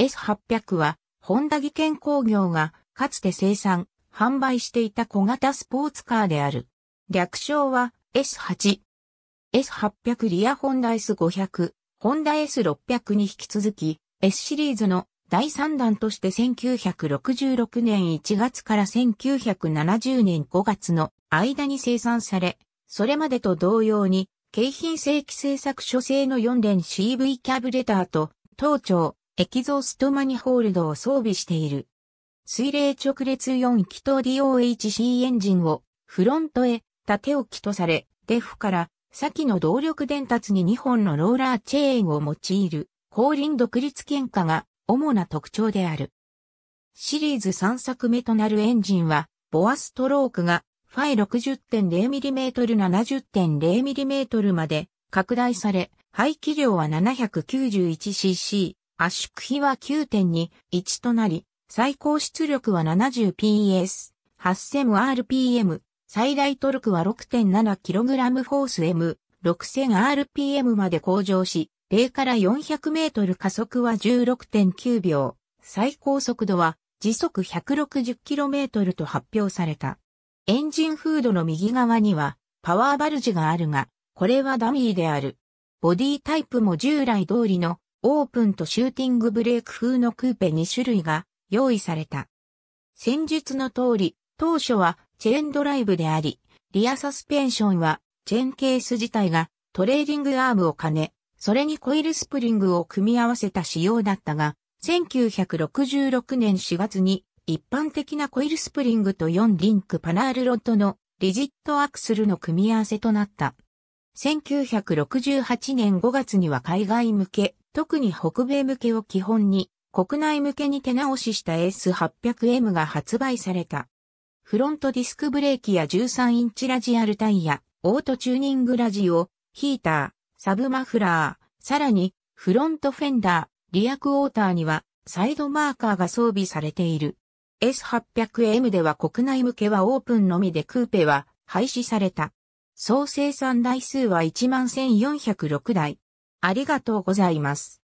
S800 は、ホンダ技研工業が、かつて生産、販売していた小型スポーツカーである。略称は S8。S800 リアホンダ S500、ホンダ S600 に引き続き、S シリーズの第3弾として1966年1月から1970年5月の間に生産され、それまでと同様に、京浜正規製作所製の4連 CV キャブレターと、当庁、エキゾーストマニホールドを装備している。水冷直列4気筒 DOHC エンジンをフロントへ縦置きとされ、デフから先の動力伝達に2本のローラーチェーンを用いる後輪独立喧嘩が主な特徴である。シリーズ3作目となるエンジンは、ボアストロークがファイ 60.0mm70.0mm まで拡大され、排気量は 791cc、圧縮比は9.21となり、最高出力は 70PS、8000rpm、最大トルクは 6.7kg フォース M、6000rpm まで向上し、0から400メートル加速は16.9秒、最高速度は時速 160km と発表された。エンジンフードの右側にはパワーバルジがあるが、これはダミーである。ボディタイプも従来通りのオープンとシューティングブレーク風のクーペ2種類が用意された。戦術の通り、当初はチェーンドライブであり、リアサスペンションはチェーンケース自体がトレーディングアームを兼ね、それにコイルスプリングを組み合わせた仕様だったが、1966年4月に一般的なコイルスプリングと4リンクパナールロッドのリジットアクスルの組み合わせとなった。1968年5月には海外向け特に北米向けを基本に、国内向けに手直しした S800M が発売された。フロントディスクブレーキや13インチラジアルタイヤ、オートチューニングラジオ、ヒーター、サブマフラー、さらに、フロントフェンダー、リアクォーターには、サイドマーカーが装備されている。S800M では国内向けはオープンのみでクーペは廃止された。総生産台数は11,406台。ありがとうございます。